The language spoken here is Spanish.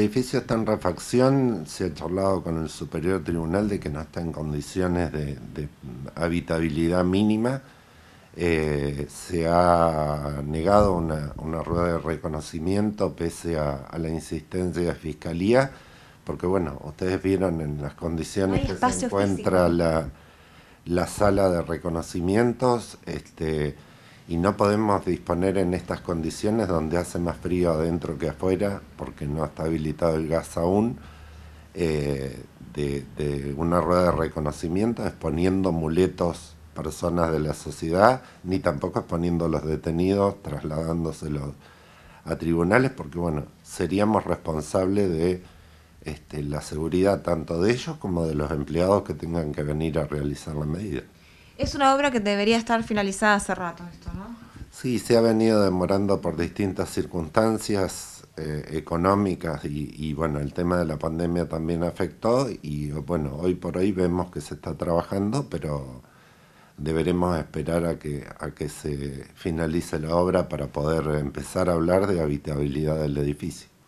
El edificio está en refacción, se ha charlado con el Superior Tribunal de que no está en condiciones de, habitabilidad mínima, eh, se ha negado una, rueda de reconocimiento pese a, la insistencia de la Fiscalía, porque bueno, ustedes vieron en las condiciones que se encuentra la, sala de reconocimientos, este, y no podemos disponer en estas condiciones donde hace más frío adentro que afuera, porque no está habilitado el gas aún, eh, de, una rueda de reconocimiento exponiendo muletos personas de la sociedad, ni tampoco exponiendo los detenidos, trasladándoselos a tribunales, porque bueno, seríamos responsables de este, la seguridad tanto de ellos como de los empleados que tengan que venir a realizar la medida. Es una obra que debería estar finalizada hace rato. Sí, se ha venido demorando por distintas circunstancias eh, económicas y, y, bueno, el tema de la pandemia también afectó y bueno, hoy por hoy vemos que se está trabajando, pero deberemos esperar a que, a que se finalice la obra para poder empezar a hablar de habitabilidad del edificio.